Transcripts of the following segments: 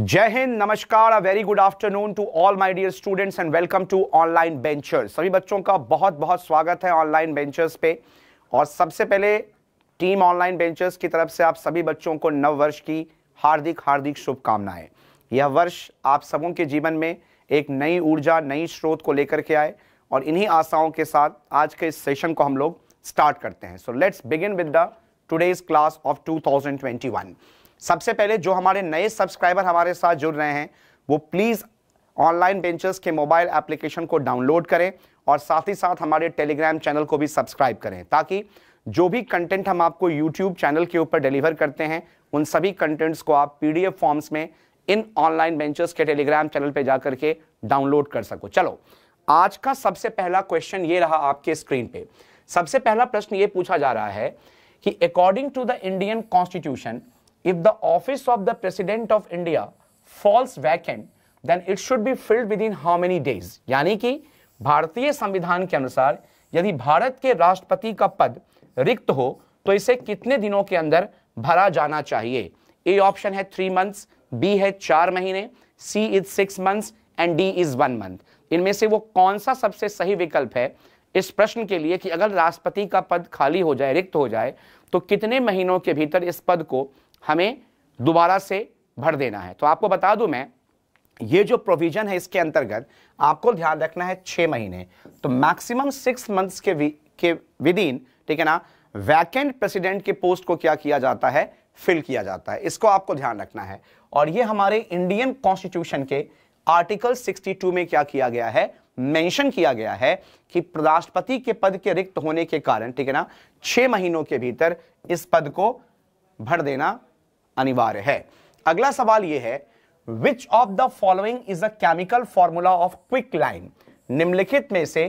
जय हिंद नमस्कार a very good afternoon to all my dear students and welcome to Online Benchers सभी बच्चों का बहुत बहुत स्वागत है ऑनलाइन बेंचर्स पे और सबसे पहले टीम ऑनलाइन बेंचर्स की तरफ से आप सभी बच्चों को नव वर्ष की हार्दिक हार्दिक शुभकामनाएं यह वर्ष आप सबों के जीवन में एक नई ऊर्जा नई स्रोत को लेकर के आए और इन्हीं आशाओं के साथ आज के इस सेशन को हम लोग स्टार्ट करते हैं so let's begin with the today's class of 2021 सबसे पहले जो हमारे नए सब्सक्राइबर हमारे साथ जुड़ रहे हैं वो प्लीज़ ऑनलाइन बेंचर्स के मोबाइल एप्लीकेशन को डाउनलोड करें और साथ ही साथ हमारे टेलीग्राम चैनल को भी सब्सक्राइब करें ताकि जो भी कंटेंट हम आपको यूट्यूब चैनल के ऊपर डिलीवर करते हैं उन सभी कंटेंट्स को आप पीडीएफ फॉर्म्स में इन ऑनलाइन बेंचर्स के टेलीग्राम चैनल पर जाकर के डाउनलोड कर सको चलो आज का सबसे पहला क्वेश्चन ये रहा आपके स्क्रीन पे सबसे पहला प्रश्न ये पूछा जा रहा है कि according to the Indian constitution if the office of the president of India falls vacant, then it should be filled within how many days? यानी कि भारतीय संविधान के अनुसार यदि भारत के राष्ट्रपति का पद रिक्त हो तो इसे कितने दिनों के अंदर भरा जाना चाहिए ए ऑप्शन है थ्री मंथ्स बी है चार महीने C is six months and D is one month इनमें से वो कौन सा सबसे सही विकल्प है इस प्रश्न के लिए कि अगर राष्ट्रपति का पद खाली हो जाए रिक्त हो जाए तो कितने महीनों के भीतर इस पद को हमें दोबारा से भर देना है तो आपको बता दूं मैं ये जो प्रोविजन है इसके अंतर्गत आपको ध्यान रखना है छह महीने तो मैक्सिमम सिक्स मंथ्स के वी, के विद इन ठीक है ना वैकेंट प्रेसिडेंट के पोस्ट को क्या किया जाता है फिल किया जाता है इसको आपको ध्यान रखना है और ये हमारे इंडियन कॉन्स्टिट्यूशन के आर्टिकल 62 में क्या किया गया है मेंशन किया गया है कि राष्ट्रपति के पद के रिक्त होने के कारण ठीक है ना छह महीनों के भीतर इस पद को भर देना अनिवार्य है अगला सवाल यह है which of the following is a chemical formula of quicklime निम्नलिखित में से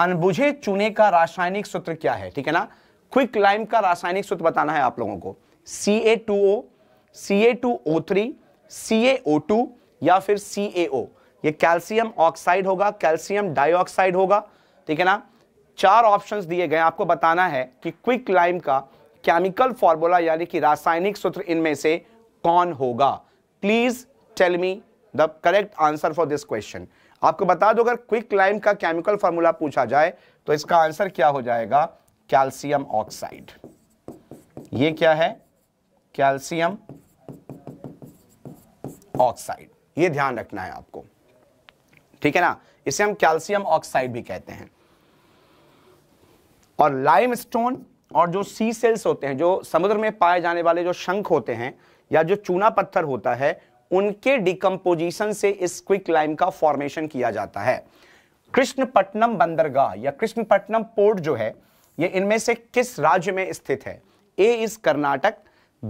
अनबुझे चूने का रासायनिक सूत्र क्या है ठीक है ना क्विक लाइम का रासायनिक सूत्र बताना है आप लोगों को C A two O C A two O three C A O two या फिर सी ए ओ ये कैल्सियम ऑक्साइड होगा कैल्सियम डाइऑक्साइड होगा ठीक है ना चार ऑप्शंस दिए गए आपको बताना है कि क्विक लाइम का केमिकल फॉर्मूला यानी कि रासायनिक सूत्र इनमें से कौन होगा please tell me the correct answer for this question आपको बता दो अगर क्विक लाइम का केमिकल फॉर्मूला पूछा जाए तो इसका आंसर क्या हो जाएगा कैल्सियम ऑक्साइड ये क्या है कैल्सियम ऑक्साइड ये ध्यान रखना है आपको ठीक है ना इसे हम कैल्सियम ऑक्साइड भी कहते हैं और लाइम स्टोन और जो सी सेल्स होते हैं जो समुद्र में पाए जाने वाले जो शंख होते हैं या जो चूना पत्थर होता है उनके डिकम्पोजिशन से इस क्विक लाइम का फॉर्मेशन किया जाता है कृष्णपट्टनम बंदरगाह या कृष्णपट्टनम पोर्ट जो है ये इनमें से किस राज्य में स्थित है A is Karnataka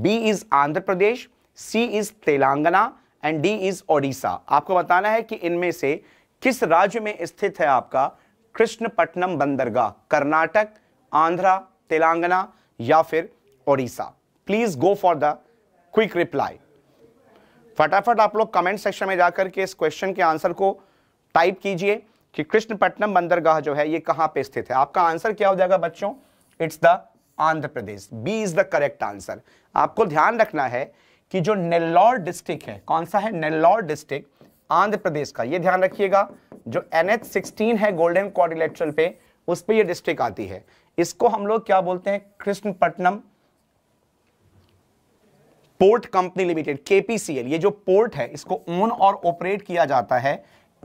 B is Andhra Pradesh C is Telangana and D is Odisha आपको बताना है कि इनमें से किस राज्य में स्थित है आपका कृष्णपट्टनम बंदरगाह कर्नाटक आंध्रा तेलंगाना या फिर Odisha please go for the quick reply फटाफट आप लोग कमेंट सेक्शन में जाकर के इस क्वेश्चन के आंसर को टाइप कीजिए कि कृष्णपट्टनम बंदरगाह जो है ये कहां पे स्थित है आपका आंसर क्या हो जाएगा बच्चों it's the Andhra Pradesh B is the correct answer आपको ध्यान रखना है कि जो नेल्लौर डिस्ट्रिक्ट है कौन सा है नेल्लौर डिस्ट्रिक्ट आंध्र प्रदेश का ये ध्यान रखिएगा जो एन एच है गोल्डन कॉर्डिलेट्रल पे उस पर यह डिस्ट्रिक्ट आती है इसको हम लोग क्या बोलते हैं Krishnapatnam port company limited KPCL ये जो पोर्ट है इसको ओन और ऑपरेट किया जाता है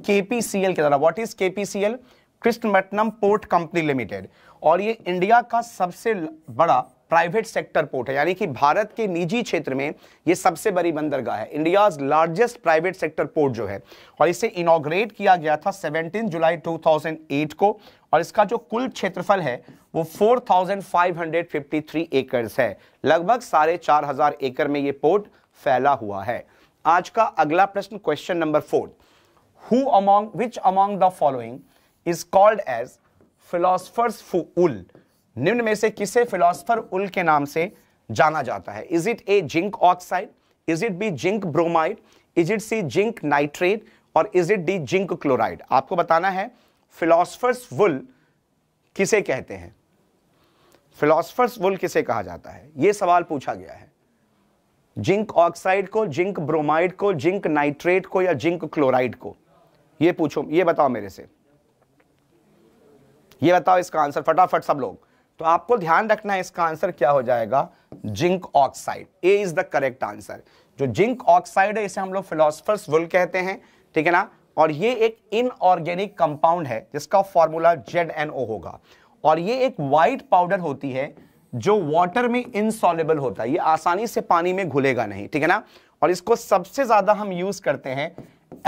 केपीसीएल के द्वारा what is KPCL Krishnapatnam port company limited और ये इंडिया का सबसे बड़ा प्राइवेट सेक्टर पोर्ट है यानी कि भारत के निजी क्षेत्र में ये सबसे बड़ी बंदरगाह है India largest private sector port जो है और इसे इनोग्रेट किया गया था 17 जुलाई 2008 को और इसका जो कुल क्षेत्रफल है वो 4,553 एकर्स है लगभग साढ़े चार हजार एकड़ में ये पोर्ट फैला हुआ है आज का अगला प्रश्न question number four who among which among the following is called as philosopher's wool निम्न में से किसे फिलोसफर उल के नाम से जाना जाता है is it A zinc oxide is it B zinc bromide is it C zinc nitrate और is it D zinc chloride आपको बताना है फिलोसफर्स वुल किसे कहते हैं फिलोसफर्स वुल किसे कहा जाता है यह सवाल पूछा गया है जिंक ऑक्साइड को जिंक ब्रोमाइड को जिंक नाइट्रेट को या जिंक क्लोराइड को यह पूछो ये बताओ मेरे से ये बताओ इसका आंसर फटाफट सब लोग तो आपको ध्यान रखना है इसका आंसर क्या हो जाएगा zinc oxide A is the correct answer जो जिंक ऑक्साइड है इसे हम लोग फिलोसफर्स वुल कहते हैं ठीक है ना और ये एक इनऑर्गेनिक कंपाउंड है जिसका फॉर्मूला जेड एन ओ होगा और ये एक वाइट पाउडर होती है जो वाटर में इनसॉलेबल होता है ये आसानी से पानी में घुलेगा नहीं ठीक है ना और इसको सबसे ज्यादा हम यूज करते हैं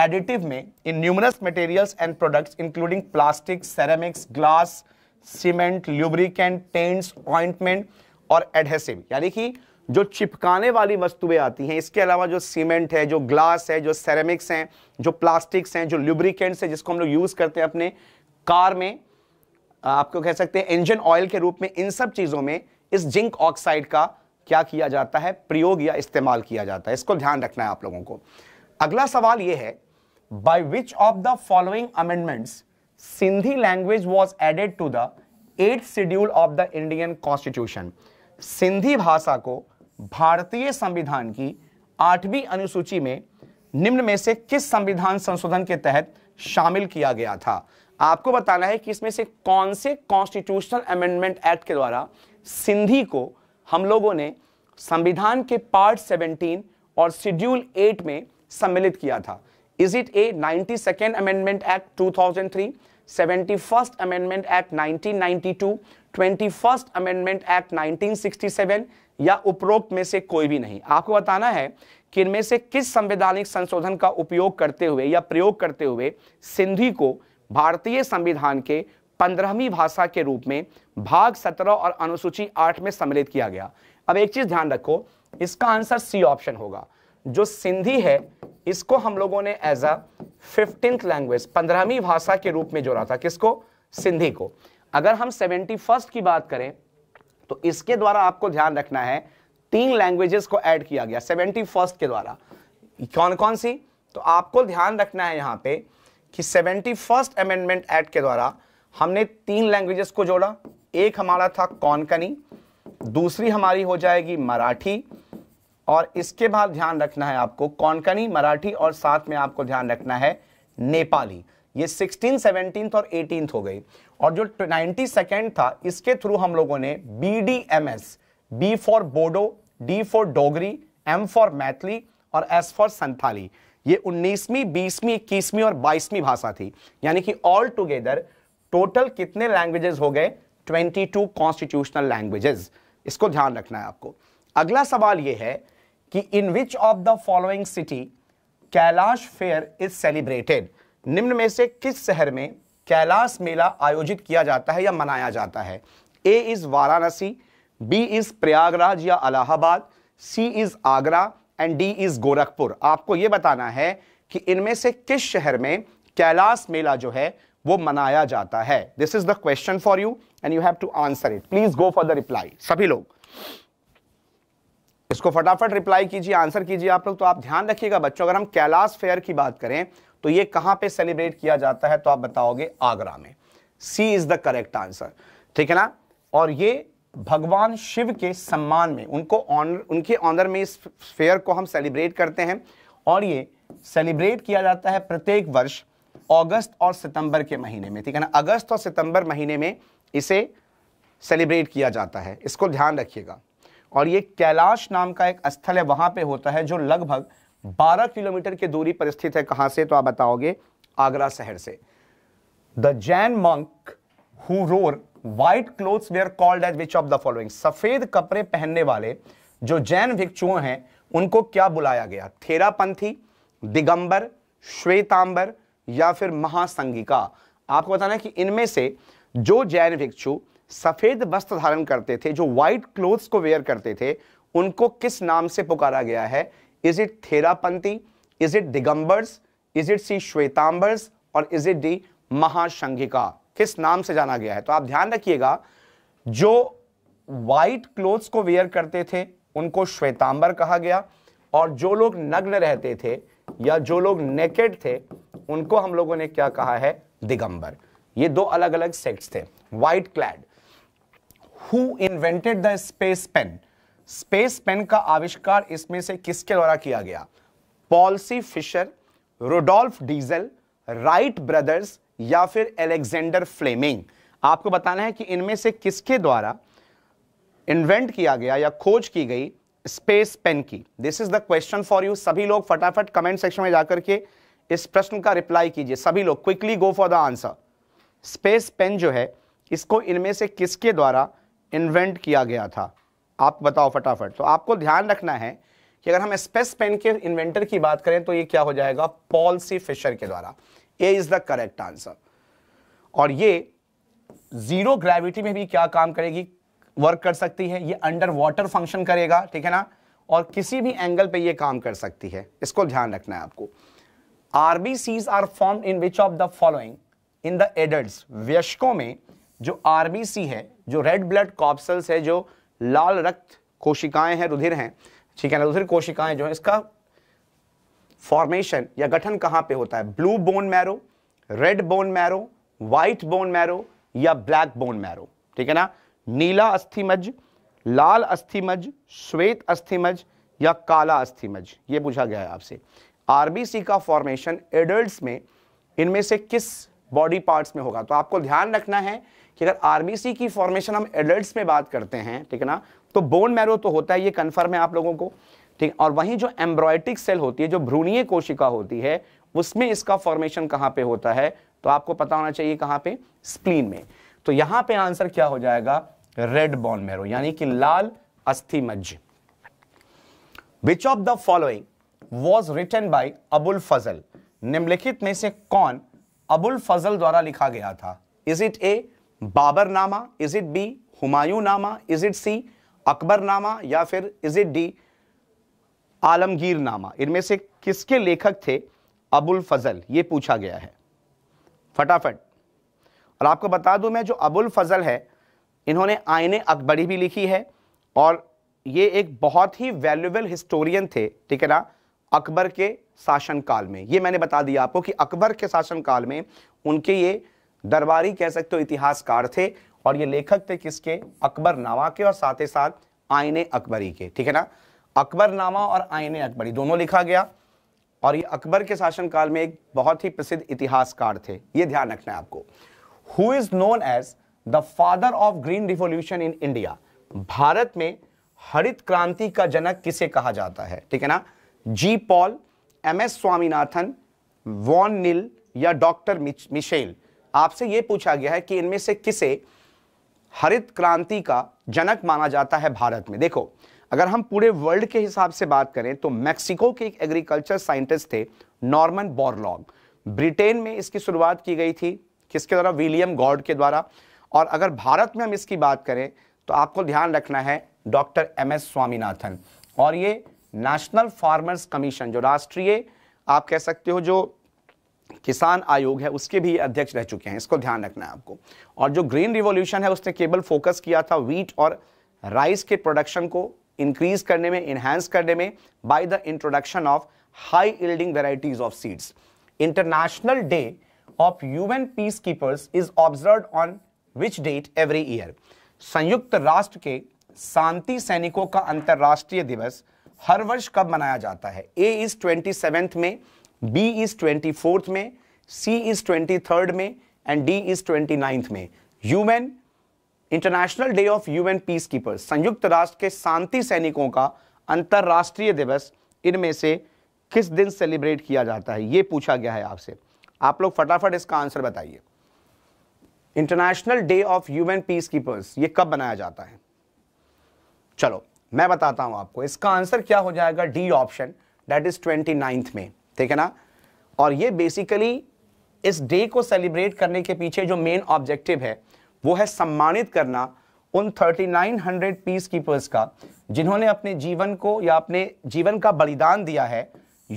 एडिटिव में in numerous materials and products including plastic ceramics glass cement lubricants ointment और एडहेसिव यानी कि जो चिपकाने वाली वस्तुएं आती हैं इसके अलावा जो सीमेंट है जो ग्लास है जो सेरेमिक्स हैं जो प्लास्टिक्स हैं जो ल्यूब्रिकेंट्स हैं जिसको हम लोग यूज़ करते हैं अपने कार में आपको कह सकते हैं इंजन ऑयल के रूप में इन सब चीज़ों में इस जिंक ऑक्साइड का क्या किया जाता है प्रयोग या इस्तेमाल किया जाता है इसको ध्यान रखना है आप लोगों को अगला सवाल यह है by which of the following amendments Sindhi language was added to the eighth schedule of the Indian constitution Sindhi भाषा को भारतीय संविधान की आठवीं अनुसूची में निम्न में से किस संविधान संशोधन के तहत शामिल किया गया था आपको बताना है कि इसमें से कौन से कॉन्स्टिट्यूशनल अमेंडमेंट एक्ट के द्वारा सिंधी को हम लोगों ने संविधान के पार्ट 17 और शेड्यूल 8 में सम्मिलित किया था is it A ninety second amendment act 2003 seventy first amendment act 1992, 21st amendment act 1967 या उपरोक्त में से कोई भी नहीं आपको बताना है कि इनमें से किस संवैधानिक संशोधन का उपयोग करते हुए या प्रयोग करते हुए सिंधी को भारतीय संविधान के पंद्रहवीं भाषा के रूप में भाग सत्रह और अनुसूची आठ में सम्मिलित किया गया अब एक चीज ध्यान रखो इसका आंसर सी ऑप्शन होगा जो सिंधी है इसको हम लोगों ने एज अ फिफ्टींथ लैंग्वेज पंद्रहवीं भाषा के रूप में जोड़ा था किसको सिंधी को अगर हम सेवेंटी फर्स्ट की बात करें तो इसके द्वारा आपको ध्यान रखना है तीन लैंग्वेजेस को ऐड किया गया सेवेंटी फर्स्ट के द्वारा कौन कौन सी तो आपको ध्यान रखना है यहां पे कि सेवेंटी फर्स्ट अमेंडमेंट एक्ट के द्वारा हमने तीन लैंग्वेजेस को जोड़ा एक हमारा था कौनकनी दूसरी हमारी हो जाएगी मराठी और इसके बाद ध्यान रखना है आपको कौनकनी मराठी और साथ में आपको ध्यान रखना है नेपाली ये सिक्सटीन सेवनटीन और एटीन हो गई और जो नाइन्टी सेकेंड था इसके थ्रू हम लोगों ने B D M S B for Bodo D for Dogri M for Maithili और एस फॉर संथाली ये उन्नीसवीं बीसवीं इक्कीसवीं और बाईसवीं भाषा थी यानी कि ऑल टुगेदर टोटल कितने लैंग्वेजेस हो गए 22 कॉन्स्टिट्यूशनल लैंग्वेजेस इसको ध्यान रखना है आपको अगला सवाल ये है कि in which of the following city Kailash fair is celebrated निम्न में से किस शहर में कैलाश मेला आयोजित किया जाता है या मनाया जाता है A is Varanasi B is Prayagraj या Allahabad C is Agra and D is Gorakhpur आपको यह बताना है कि इनमें से किस शहर में कैलाश मेला जो है वो मनाया जाता है this is the question for you and you have to answer it please go for the reply सभी लोग इसको फटाफट रिप्लाई कीजिए आंसर कीजिए आप लोग तो आप ध्यान रखिएगा बच्चों अगर हम कैलाश फेयर की बात करें तो ये कहां पे सेलिब्रेट किया जाता है तो आप बताओगे आगरा में C is the correct answer ठीक है ना और ये भगवान शिव के सम्मान में उनको ऑनर उनके ऑनर में इस फेयर को हम सेलिब्रेट करते हैं और ये सेलिब्रेट किया जाता है प्रत्येक वर्ष अगस्त और सितंबर के महीने में ठीक है ना अगस्त और सितंबर महीने में इसे सेलिब्रेट किया जाता है इसको ध्यान रखिएगा और ये कैलाश नाम का एक स्थल है वहां पे होता है जो लगभग 12 किलोमीटर की दूरी पर स्थित है कहां से तो आप बताओगे आगरा शहर से the Jain monk who wore white clothes were called as which of the following सफेद कपड़े पहनने वाले जो जैन भिक्षुओं हैं उनको क्या बुलाया गया थेरापंथी दिगंबर श्वेतांबर या फिर महासंगिका आपको बताना है कि इनमें से जो जैन भिक्षु सफ़ेद वस्त्र धारण करते थे जो वाइट क्लोथ्स को वेयर करते थे उनको किस नाम से पुकारा गया है is it Terapanthi is it Digambars is it C Shvetambars और इज इट डी महाशंघिका किस नाम से जाना गया है तो आप ध्यान रखिएगा जो वाइट क्लोथ्स को वेयर करते थे उनको श्वेतांबर कहा गया और जो लोग नग्न रहते थे या जो लोग नेकेड थे उनको हम लोगों ने क्या कहा है दिगंबर ये दो अलग अलग सेक्ट्स थे white clad who invented the space pen space pen का आविष्कार इसमें से किसके द्वारा किया गया Paul C Fisher Rudolf Diesel Wright brothers या फिर एलेक्जेंडर फ्लेमिंग आपको बताना है कि इनमें से किसके द्वारा इन्वेंट किया गया या खोज की गई स्पेस पेन की this is the question for you सभी लोग फटाफट कमेंट सेक्शन में जाकर के इस प्रश्न का रिप्लाई कीजिए सभी लोग quickly go for the answer space pen जो है इसको इनमें से किसके द्वारा इन्वेंट किया गया था आप बताओ फटाफट तो आपको ध्यान रखना है कि अगर हम स्पेस पेन के इन्वेंटर की बात करें तो ये क्या हो जाएगा पॉल सी फिशर के द्वारा A is the correct answer और ये जीरो ग्रेविटी में भी क्या काम करेगी वर्क कर सकती है ये अंडर वाटर फंक्शन करेगा ठीक है ना और किसी भी एंगल पे ये काम कर सकती है इसको ध्यान रखना है आपको RBC are form in which of the following in the adult वयस्कों में जो आरबीसी है जो रेड ब्लड कॉप्सल्स है जो लाल रक्त कोशिकाएं हैं रुधिर हैं ठीक है ना रुधिर कोशिकाएं जो है इसका फॉर्मेशन या गठन कहां पे होता है blue bone marrow red bone marrow white bone marrow या ब्लैक बोन मैरो ठीक है ना नीला अस्थिमज लाल अस्थिमज श्वेत अस्थिमज या काला अस्थिमज ये पूछा गया है आपसे आरबीसी का फॉर्मेशन एडल्ट में इनमें से किस बॉडी पार्ट्स में होगा तो आपको ध्यान रखना है कि अगर आरबीसी की फॉर्मेशन हम एडल्ट में बात करते हैं ठीक है ना तो बोन मैरो तो होता है ये कन्फर्म है आप लोगों को ठीक और वहीं जो एम्ब्रॉयटिक सेल होती है जो भ्रूणीय कोशिका होती है उसमें इसका फॉर्मेशन कहाँ पे होता है तो आपको पता होना चाहिए कहाँ पे स्प्लीन में तो यहाँ पे आंसर क्या हो जाएगा रेड बॉन मैरो यानी कि लाल अस्थि मज्ज which of the following was written by Abul Fazal निम्नलिखित में से कौन अबुल फजल द्वारा लिखा गया था is it A Baburnama is it B Humayun Nama is it सी अकबरनामा या फिर इज इट डी आलमगीरनामा इनमें से किसके लेखक थे अबुल फजल ये पूछा गया है फटाफट और आपको बता दूं मैं जो अबुल फजल है इन्होंने आयने अकबरी भी लिखी है और ये एक बहुत ही वैल्यूबल हिस्टोरियन थे ठीक है ना अकबर के शासनकाल में ये मैंने बता दिया आपको कि अकबर के शासनकाल में उनके ये दरबारी कह सकते हो इतिहासकार थे और ये लेखक थे किसके अकबर नामा के और साथ ही साथ आईने अकबरी के ठीक है ना अकबर नामा और आईने अकबरी दोनों लिखा गया और ये अकबर के शासनकाल में एक बहुत ही प्रसिद्ध इतिहासकार थे ये ध्यान रखना है आपको who is known as the father of green revolution in India भारत में हरित क्रांति का जनक किसे कहा जाता है ठीक है ना G Paul M S Swaminathan von Neil या डॉक्टर मिशेल आपसे यह पूछा गया है कि इनमें से किसे हरित क्रांति का जनक माना जाता है भारत में देखो अगर हम पूरे वर्ल्ड के हिसाब से बात करें तो मैक्सिको के एक एग्रीकल्चर साइंटिस्ट थे नॉर्मन बोरलॉग ब्रिटेन में इसकी शुरुआत की गई थी किसके द्वारा विलियम गॉड के द्वारा और अगर भारत में हम इसकी बात करें तो आपको ध्यान रखना है डॉक्टर एम एस स्वामीनाथन और ये नेशनल फार्मर्स कमीशन जो राष्ट्रीय आप कह सकते हो जो किसान आयोग है उसके भी अध्यक्ष रह चुके हैं इसको ध्यान रखना है आपको और जो ग्रीन रिवॉल्यूशन है उसने केवल फोकस किया था वीट और राइस के प्रोडक्शन को इंक्रीज करने में इन्हांस करने में by the introduction of high yielding varieties of seeds international day of human peacekeepers is observe on which date every year संयुक्त राष्ट्र के शांति सैनिकों का अंतर्राष्ट्रीय दिवस हर वर्ष कब मनाया जाता है ए इज ट्वेंटी सेवेंथ में बी इज ट्वेंटी फोर्थ में सी इज ट्वेंटी थर्ड में and D is twenty ninth में UN international day of UN peacekeeper संयुक्त राष्ट्र के शांति सैनिकों का अंतर्राष्ट्रीय दिवस इनमें से किस दिन सेलिब्रेट किया जाता है ये पूछा गया है आपसे आप लोग फटाफट इसका आंसर बताइए international day of UN peacekeepers ये कब बनाया जाता है चलो मैं बताता हूं आपको इसका आंसर क्या हो जाएगा D option that is twenty ninth में ठीक है ना और ये बेसिकली इस डे को सेलिब्रेट करने के पीछे जो मेन ऑब्जेक्टिव है वो है सम्मानित करना उन 3900 पीस कीपर्स का जिन्होंने अपने जीवन को या अपने जीवन का बलिदान दिया है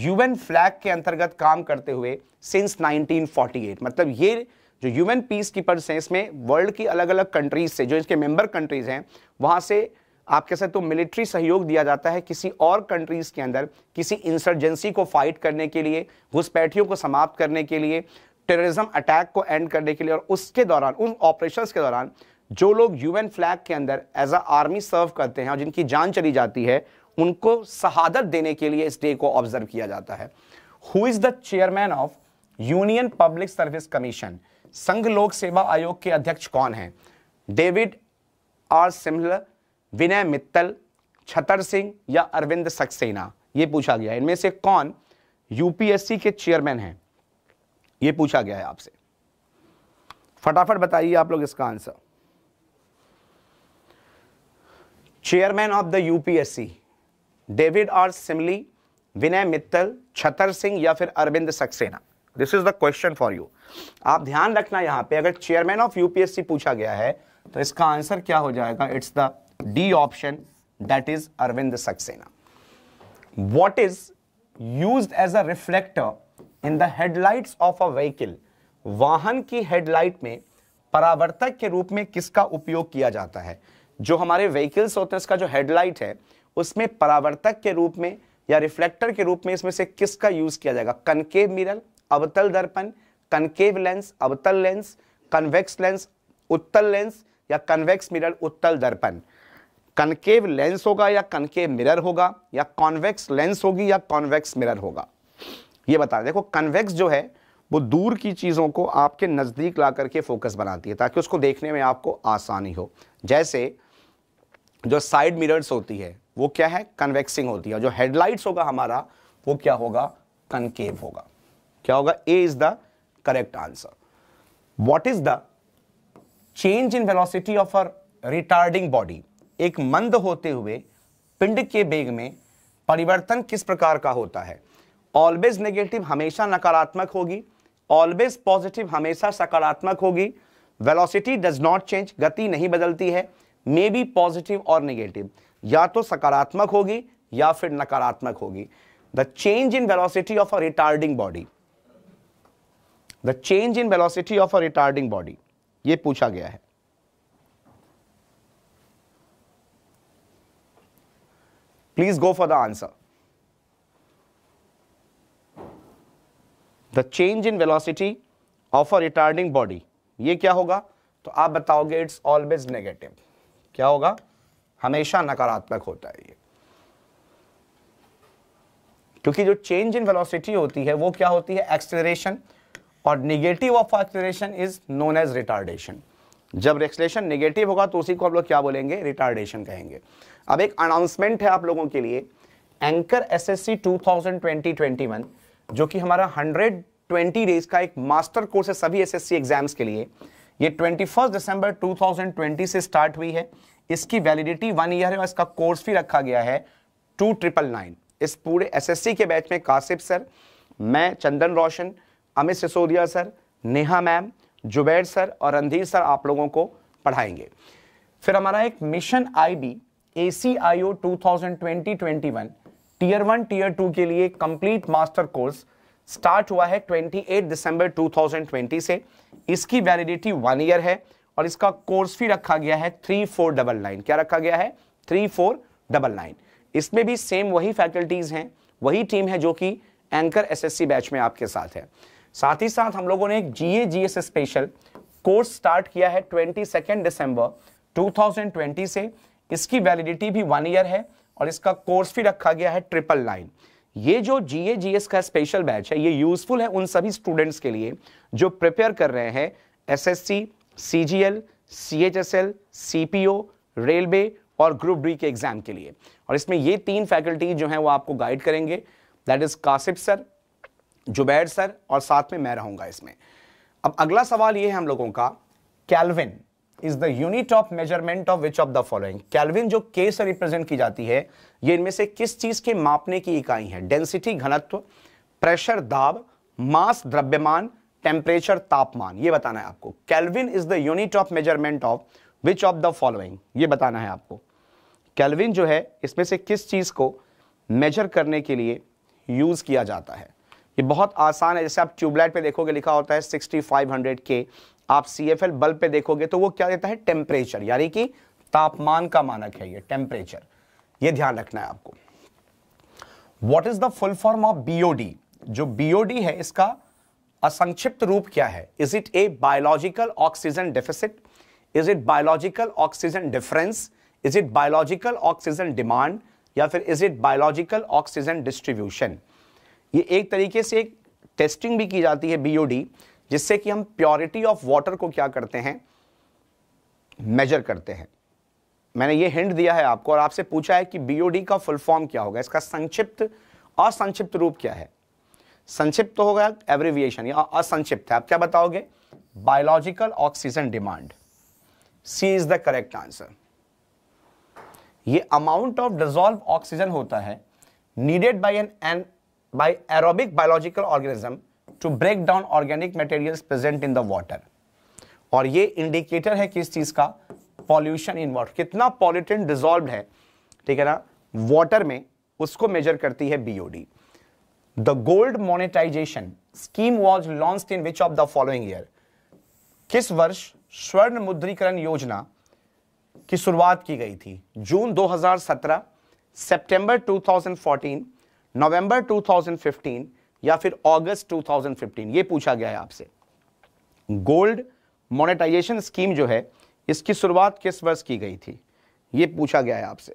यूएन फ्लैग के अंतर्गत काम करते हुए सिंस 1948 मतलब ये जो यूएन पीस कीपर्स हैं इसमें वर्ल्ड की अलग अलग कंट्रीज से जो इसके मेंबर कंट्रीज हैं वहाँ से आप कह सकते हो मिलिट्री सहयोग दिया जाता है किसी और कंट्रीज के अंदर किसी इंसर्जेंसी को फाइट करने के लिए घुसपैठियों को समाप्त करने के लिए टेररिज्म अटैक को एंड करने के लिए और उसके दौरान उन ऑपरेशंस के दौरान जो लोग यूएन फ्लैग के अंदर एज अ आर्मी सर्व करते हैं और जिनकी जान चली जाती है उनको शहादत देने के लिए इस डे को ऑब्जर्व किया जाता है who is the chairman of union public service commission संघ लोक सेवा आयोग के अध्यक्ष कौन है David R Simlar Vinay Mittal Chhatar Singh या अरविंद सक्सेना ये पूछा गया इनमें से कौन यूपीएससी के चेयरमैन हैं ये पूछा गया है आपसे फटाफट बताइए आप लोग इसका answer chairman of the UPSC David R Simli Vinay Mittal Chhatar Singh या फिर Arvind Saxena this is the question for you आप ध्यान रखना यहां पे अगर चेयरमैन ऑफ यूपीएससी पूछा गया है तो इसका आंसर क्या हो जाएगा it's the D option that is Arvind Saxena what is use as a reflector in the headlights of a vehicle? वाहन की हेडलाइट में परावर्तक के रूप में किसका उपयोग किया जाता है जो हमारे व्हीकल्स होते हैं उसका जो हेडलाइट है उसमें परावर्तक के रूप में या रिफ्लेक्टर के रूप में इसमें से किसका यूज किया जाएगा कनकेव मिरर अवतल दर्पण कनकेव लेंस अवतल लेंस कन्वेक्स लेंस उत्तल लेंस या कन्वेक्स मिरर उत्तल दर्पण कनकेव लेंस होगा या कनकेव मिरर होगा या कॉन्वेक्स लेंस होगी या कॉन्वेक्स मिरर होगा ये बता देखो कन्वेक्स जो है वो दूर की चीज़ों को आपके नज़दीक ला करके फोकस बनाती है ताकि उसको देखने में आपको आसानी हो जैसे जो साइड मिरर्स होती है वो क्या है कन्वेक्सिंग होती है जो हेडलाइट्स होगा हमारा वो क्या होगा कनकेव होगा क्या होगा A is the correct answer what is the change in velocity of uh retarding body एक मंद होते हुए पिंड के बेग में परिवर्तन किस प्रकार का होता है ऑलवेज नेगेटिव हमेशा नकारात्मक होगी ऑलवेज पॉजिटिव हमेशा सकारात्मक होगी वेलोसिटी डज नॉट चेंज गति नहीं बदलती है मे बी पॉजिटिव और नेगेटिव या तो सकारात्मक होगी या फिर नकारात्मक होगी the change in velocity of a retarding body the change in velocity of a retarding body ये पूछा गया है please go for the answer. The change in velocity of a retarding body ये क्या होगा तो आप बताओगे इट्स ऑलवेज नेगेटिव क्या होगा हमेशा नकारात्मक होता है ये क्योंकि जो चेंज इन वेलोसिटी होती है वो क्या होती है एक्सेलरेशन और negative of acceleration is known as retardation जब रेक्सलेशन नेगेटिव होगा तो उसी को आप लोग क्या बोलेंगे रिटार्डेशन कहेंगे अब एक अनाउंसमेंट है आप लोगों के लिए एंकर एसएससी 2020-21 जो कि हमारा 120 डेज का एक मास्टर कोर्स है सभी एसएससी एग्जाम्स के लिए ये 21 दिसंबर 2020 से स्टार्ट हुई है इसकी वैलिडिटी वन ईयर है और इसका कोर्स भी रखा गया है टू ट्रिपल नाइन इस पूरे एसएससी के बैच में कासिफ सर मैं Chandan Roshan Amit Sisodia sir Neha ma'am Zubair sir और रणधीर सर आप लोगों को पढ़ाएंगे फिर हमारा एक mission thousand twenty twenty one tier one tier two के लिए कंप्लीट मास्टर कोर्स स्टार्ट हुआ है 28 दिसंबर 2020 से इसकी वैलिडिटी वन ईयर है और इसका कोर्स भी रखा गया है थ्री फोर डबल नाइन क्या रखा गया है थ्री फोर डबल नाइन इसमें भी सेम वही फैकल्टीज़ हैं वही टीम है जो कि एंकर एसएससी बैच में आपके साथ है साथ ही साथ हम लोगों ने एक GA GS special course start किया है ट्वेंटी सेकेंड दिसंबर 2020 से इसकी वैलिडिटी भी वन ईयर है और इसका कोर्स भी रखा गया है ट्रिपल नाइन ये जो जीए जीएस का स्पेशल बैच है ये यूजफुल है उन सभी स्टूडेंट्स के लिए जो प्रिपेयर कर रहे हैं SSC, CGL, CHSL, CPO, railway और ग्रुप डी के एग्जाम के लिए और इसमें ये तीन फैकल्टी जो हैं वो आपको गाइड करेंगे that is Kashif sir Zubair sir और साथ में मैं रहूंगा इसमें अब अगला सवाल ये है हम लोगों का kelvin is the unit of measurement of which of the following kelvin जो के से रिप्रेजेंट की जाती है ये इनमें से किस चीज के मापने की इकाई है डेंसिटी घनत्व प्रेशर दाब मास द्रव्यमान टेम्परेचर तापमान ये बताना है आपको kelvin is the unit of measurement of which of the following ये बताना है आपको कैलविन जो है इसमें से किस चीज को मेजर करने के लिए यूज किया जाता है ये बहुत आसान है जैसे आप ट्यूबलाइट पे देखोगे लिखा होता है 6500 के आप सी एफ एल बल्ब पे देखोगे तो वो क्या देता है टेम्परेचर यानी कि तापमान का मानक है ये टेम्परेचर ये ध्यान रखना है आपको what is the full form of BOD जो बीओडी है इसका असंक्षिप्त रूप क्या है is it a biological oxygen deficit is it biological oxygen difference is it biological oxygen demand या फिर is it biological oxygen distribution ये एक तरीके से एक टेस्टिंग भी की जाती है बीओडी जिससे कि हम प्योरिटी ऑफ वाटर को क्या करते हैं मेजर करते हैं मैंने ये हिंट दिया है आपको और आपसे पूछा है कि बीओडी का फुल फॉर्म क्या होगा इसका संक्षिप्त और संक्षिप्त रूप क्या है संक्षिप्त तो होगा एवरीविएशन या असंक्षिप्त है आप क्या बताओगे biological oxygen demand C is the correct answer ये अमाउंट ऑफ डिजॉल्व ऑक्सीजन होता है needed by an an by aerobic biological organism to break down organic materials present in the water. और ये इंडिकेटर है किस चीज का पॉल्यूशन इन वाटर कितना पॉल्यूटेंट डिजॉल्व है ठीक है ना वाटर में उसको मेजर करती है BOD the gold monetization scheme was launch in which of the following year किस वर्ष स्वर्ण मुद्रीकरण योजना की शुरुआत की गई थी जून 2017 सितंबर 2014 नवंबर 2015 या फिर अगस्त 2015 ये पूछा गया है आपसे गोल्ड मोनेटाइजेशन स्कीम जो है इसकी शुरुआत किस वर्ष की गई थी ये पूछा गया है आपसे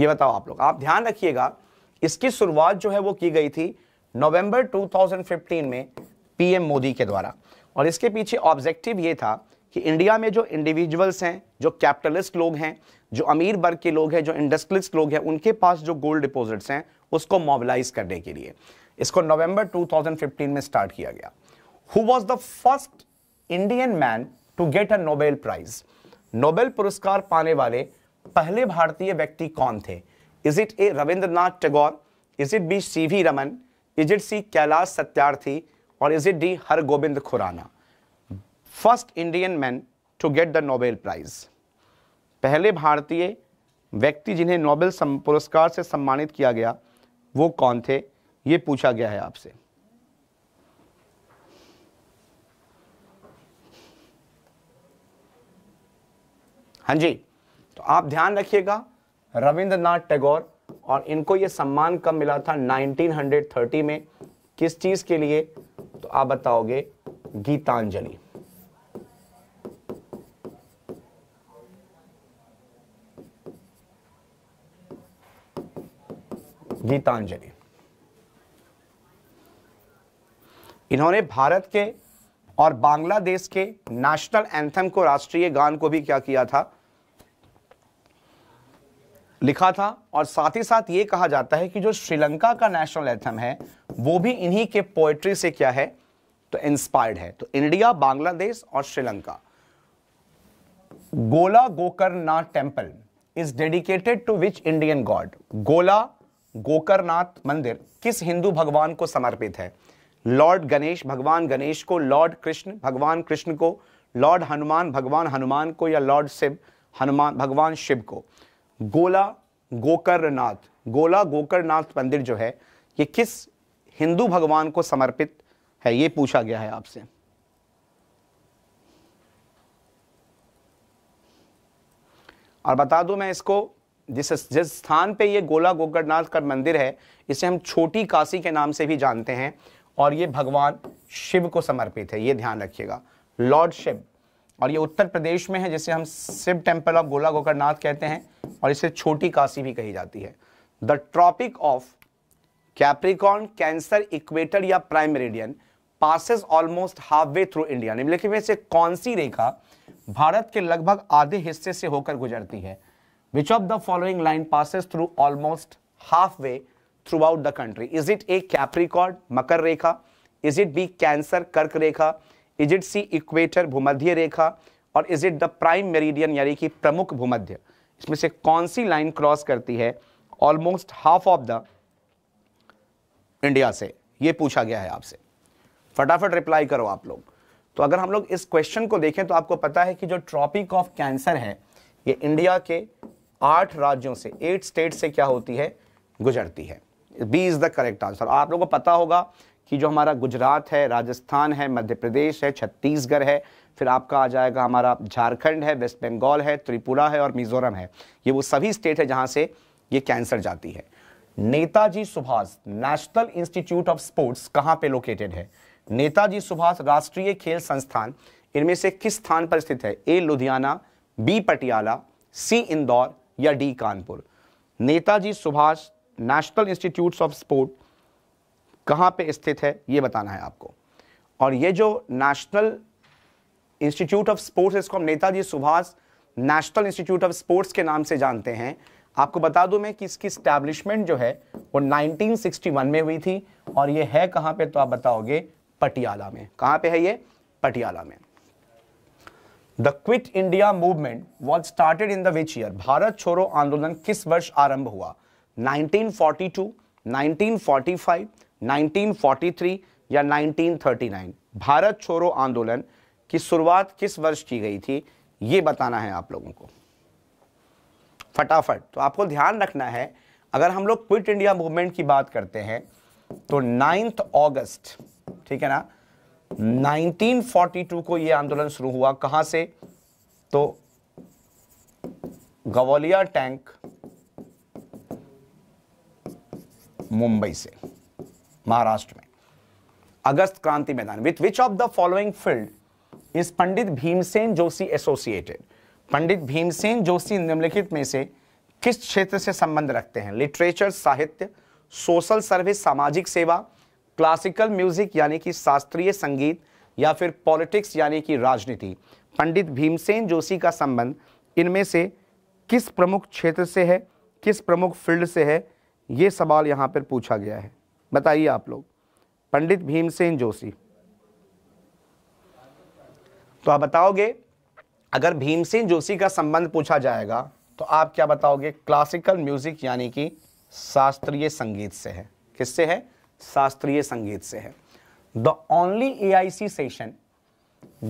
ये बताओ आप लोग आप ध्यान रखिएगा इसकी शुरुआत जो है वो की गई थी नवंबर 2015 में पीएम मोदी के द्वारा और इसके पीछे ऑब्जेक्टिव ये था कि इंडिया में जो इंडिविजुअल्स हैं जो कैपिटलिस्ट लोग हैं जो अमीर वर्ग के लोग हैं जो इंडस्ट्रियलिस्ट लोग हैं उनके पास जो गोल्ड डिपॉजिट्स हैं उसको मोबिलाइज करने के लिए इसको नवंबर 2015 में स्टार्ट किया गया who was the first Indian man to get a Nobel prize Nobel पुरस्कार पाने वाले पहले भारतीय व्यक्ति कौन थे is it A Rabindranath Tagore is it B C V Raman is it C Kailash Satyarthi और is it D Har Gobind Khorana first Indian man to get the Nobel prize पहले भारतीय व्यक्ति जिन्हें नोबेल पुरस्कार से सम्मानित किया गया वो कौन थे ये पूछा गया है आपसे हाँ जी तो आप ध्यान रखिएगा रविंद्रनाथ टैगोर और इनको ये सम्मान कब मिला था 1930 में किस चीज के लिए तो आप बताओगे गीतांजलि गीतांजलि इन्होंने भारत के और बांग्लादेश के नेशनल एंथम को राष्ट्रीय गान को भी क्या किया था लिखा था और साथ ही साथ ये कहा जाता है कि जो श्रीलंका का नेशनल एथम है वो भी इन्हीं के पोएट्री से क्या है तो इंस्पायर्ड है तो इंडिया बांग्लादेश और Sri Lanka Gola Gokarnath temple is dedicated to which Indian god Gola Gokarnath मंदिर किस हिंदू भगवान को समर्पित है लॉर्ड गणेश भगवान गणेश को लॉर्ड कृष्ण भगवान कृष्ण को लॉर्ड हनुमान भगवान हनुमान को या लॉर्ड शिव हनुमान भगवान शिव को गोला गोकर्णनाथ गोला गोकर्णनाथ मंदिर जो है ये किस हिंदू भगवान को समर्पित है ये पूछा गया है आपसे और बता दूं मैं इसको जिस जिस स्थान पे ये गोला गोकर्णनाथ का मंदिर है इसे हम छोटी काशी के नाम से भी जानते हैं और ये भगवान शिव को समर्पित है ये ध्यान रखिएगा लॉर्ड शिव और ये उत्तर प्रदेश में है जिसे हम शिव टेम्पल ऑफ गोला गोकरनाथ कहते हैं और इसे छोटी काशी भी कही जाती है the tropic of Capricorn Cancer equator या prime meridian passes almost half way through India निम्नलिखित में से कौन सी रेखा भारत के लगभग आधे हिस्से से होकर गुजरती है which of the following line passes through almost half way throughout the country is it A Capricorn मकर रेखा इज इट बी कैंसर कर्क रेखा इज इट सी इक्वेटर भूमध्य रेखा और is it the prime meridian यानी कि प्रमुख भूमध्य इसमें से कौन सी लाइन क्रॉस करती है almost half of the India से ये पूछा गया है आपसे फटाफट रिप्लाई करो आप लोग तो अगर हम लोग इस क्वेश्चन को देखें तो आपको पता है कि जो ट्रॉपिक ऑफ कैंसर है ये इंडिया के आठ राज्यों से एट स्टेट से क्या होती है गुजरती है B is the correct answer आप लोगों को पता होगा कि जो हमारा गुजरात है राजस्थान है मध्य प्रदेश है छत्तीसगढ़ है फिर आपका आ जाएगा हमारा झारखंड है वेस्ट बंगाल है त्रिपुरा है और मिज़ोरम है ये वो सभी स्टेट है जहाँ से ये कैंसर जाती है Netaji Subhash National Institute of Sports कहाँ पे लोकेटेड है नेताजी सुभाष राष्ट्रीय खेल संस्थान इनमें से किस स्थान पर स्थित है A Ludhiana B Patiala C Indore या D Kanpur Netaji Subhash National Institute of Sport कहाँ पे स्थित है ये बताना है आपको और ये जो नेशनल इंस्टीट्यूट ऑफ स्पोर्ट्स इसको हम Netaji Subhash National Institute of Sports के नाम से जानते हैं आपको बता दूं मैं कि इसकी स्टैब्लिशमेंट जो है वो 1961 में हुई थी और ये है कहाँ पे तो आप बताओगे पटियाला में कहाँ पे है ये पटियाला में the Quit India Movement was started in the which year Bharat छोड़ो आंदोलन किस वर्ष आरंभ हुआ 1942, 1945, 1943 या 1939 भारत छोड़ो आंदोलन की शुरुआत किस वर्ष की गई थी ये बताना है आप लोगों को फटाफट तो आपको ध्यान रखना है अगर हम लोग क्विट इंडिया मूवमेंट की बात करते हैं तो नाइन्थ अगस्त ठीक है ना 1942 को यह आंदोलन शुरू हुआ कहां से तो गवालिया टैंक मुंबई से महाराष्ट्र में August Kranti Maidan with which of the following field is Pandit Bhimsen Joshi associated Pandit Bhimsen Joshi निम्नलिखित में से किस क्षेत्र से संबंध रखते हैं लिटरेचर साहित्य सोशल सर्विस सामाजिक सेवा क्लासिकल म्यूजिक यानी कि शास्त्रीय संगीत या फिर पॉलिटिक्स यानी कि राजनीति पंडित भीमसेन जोशी का संबंध इनमें से किस प्रमुख क्षेत्र से है किस प्रमुख फील्ड से है ये सवाल यहाँ पर पूछा गया है बताइए आप लोग पंडित भीमसेन जोशी तो आप बताओगे अगर भीमसेन जोशी का संबंध पूछा जाएगा तो आप क्या बताओगे क्लासिकल म्यूजिक यानी कि शास्त्रीय संगीत से है किससे है शास्त्रीय संगीत से है the only A I C session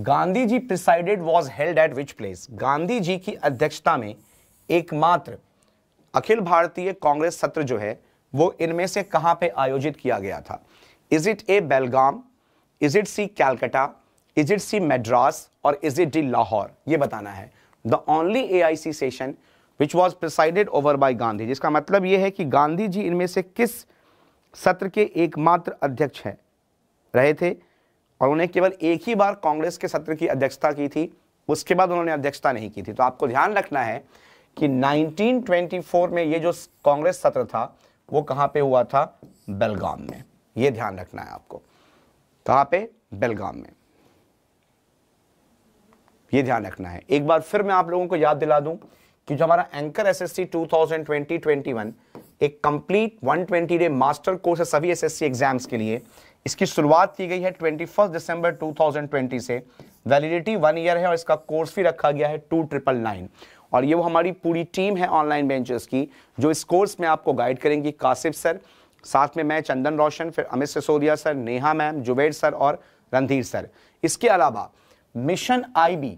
Gandhi ji presided was held at which place Gandhi ji की अध्यक्षता में एकमात्र अखिल भारतीय कांग्रेस सत्र जो है वो इनमें से कहां पे आयोजित किया गया था is it A Belgaum is it C Calcutta is it C Madras और इज इट डी लाहौर ये बताना है the only A I C session which was presided over by Gandhi जिसका मतलब ये है कि गांधी जी इनमें से किस सत्र के एकमात्र अध्यक्ष हैं रहे थे और उन्हें केवल एक ही बार कांग्रेस के सत्र की अध्यक्षता की थी उसके बाद उन्होंने अध्यक्षता नहीं की थी तो आपको ध्यान रखना है कि 1924 में ये जो कांग्रेस सत्र था वो कहाँ पे हुआ था बेलगाम में ये ध्यान रखना है आपको कहाँ पे बेलगाम में ये ध्यान रखना है एक बार फिर मैं आप लोगों को याद दिला दूं कि जो हमारा एंकर एसएससी 2020-21 एक कंप्लीट 120 डे मास्टर कोर्स है सभी एसएससी एग्जाम्स के लिए इसकी शुरुआत की गई है 21 दिसंबर ट्वेंटी से वैलिडिटी वन ईयर है और इसका कोर्स भी रखा गया है टू ट्रिपल नाइन और ये वो हमारी पूरी टीम है ऑनलाइन बेंचर्स की जो इस कोर्स में आपको गाइड करेंगी कासिफ सर साथ में मैं चंदन रोशन फिर Amit Sisodia sir Neha ma'am Zubair sir और रणधीर सर इसके अलावा mission IB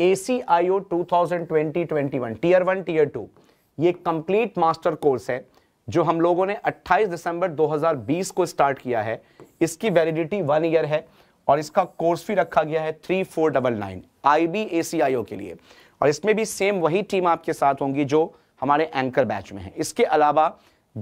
ACIO 2020-21 tier one tier two ये कंप्लीट मास्टर कोर्स है जो हम लोगों ने 28 दिसंबर 2020 को स्टार्ट किया है इसकी वैलिडिटी वन ईयर है और इसका कोर्स भी रखा गया है three four double nine I B A C I O के लिए और इसमें भी सेम वही टीम आपके साथ होंगी जो हमारे एंकर बैच में है इसके अलावा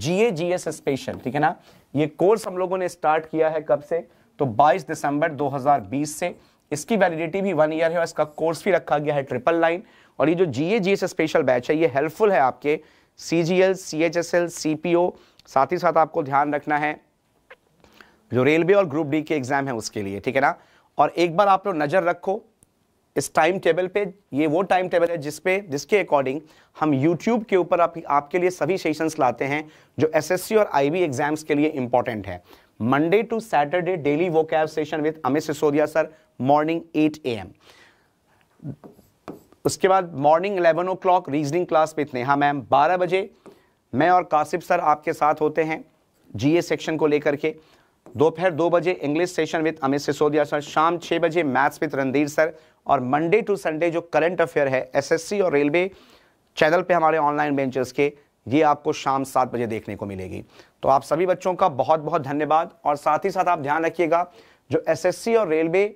जीए जीएस स्पेशल ठीक है ना ये कोर्स हम लोगों ने स्टार्ट किया है कब से तो 22 दिसंबर 2020 से इसकी वैलिडिटी भी वन ईयर है और इसका कोर्स भी रखा गया है ट्रिपल लाइन और ये जो जीए जीएस स्पेशल बैच है ये हेल्पफुल है आपके C G L C H S L C P O साथ ही साथ आपको ध्यान रखना है जो रेलवे और ग्रुप डी के एग्जाम है उसके लिए ठीक है ना और एक बार आप लोग नज़र रखो इस टाइम टेबल पे ये वो टाइम टेबल है जिसपे जिसके अकॉर्डिंग हम यूट्यूब के ऊपर आप, आपके लिए सभी सेशंस लाते हैं जो एसएससी और आईबी एग्जाम्स के लिए इंपॉर्टेंट है मंडे टू सैटरडे डेली वो cab session with Amit Sisodia sir morning eight a उसके बाद morning eleven o'clock reasoning class with Neha ma'am बारह बजे मैं और कासिफ सर आपके साथ होते हैं ए सेक्शन को लेकर के दोपहर दो बजे English session with Amit Sisodia sir शाम छः बजे मैथ्स विथ रणधीर सर और मंडे टू संडे जो करंट अफेयर है एसएससी और रेलवे चैनल पे हमारे ऑनलाइन बेंचर्स के ये आपको शाम सात बजे देखने को मिलेगी तो आप सभी बच्चों का बहुत बहुत धन्यवाद और साथ ही साथ आप ध्यान रखिएगा जो एस और रेलवे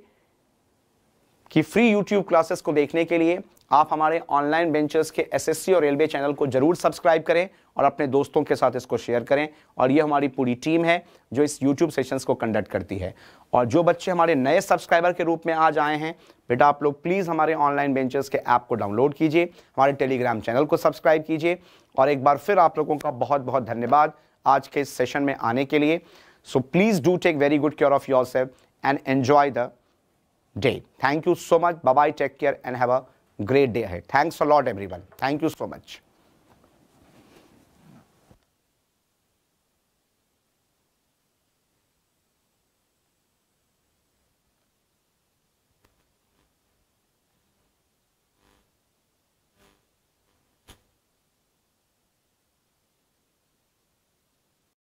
की फ्री यूट्यूब क्लासेस को देखने के लिए आप हमारे ऑनलाइन बेंचर्स के एस और रेलवे चैनल को जरूर सब्सक्राइब करें और अपने दोस्तों के साथ इसको शेयर करें और ये हमारी पूरी टीम है जो इस यूट्यूब सेशंस को कंडक्ट करती है और जो बच्चे हमारे नए सब्सक्राइबर के रूप में आज आए हैं बेटा आप लोग प्लीज़ हमारे ऑनलाइन बेंचर्स के ऐप को डाउनलोड कीजिए हमारे टेलीग्राम चैनल को सब्सक्राइब कीजिए और एक बार फिर आप लोगों का बहुत बहुत धन्यवाद आज के इस सेशन में आने के लिए so please do take very good care of yourself and enjoy the day thank you so much bye take care and have a great day है thanks a lot everyone thank you so much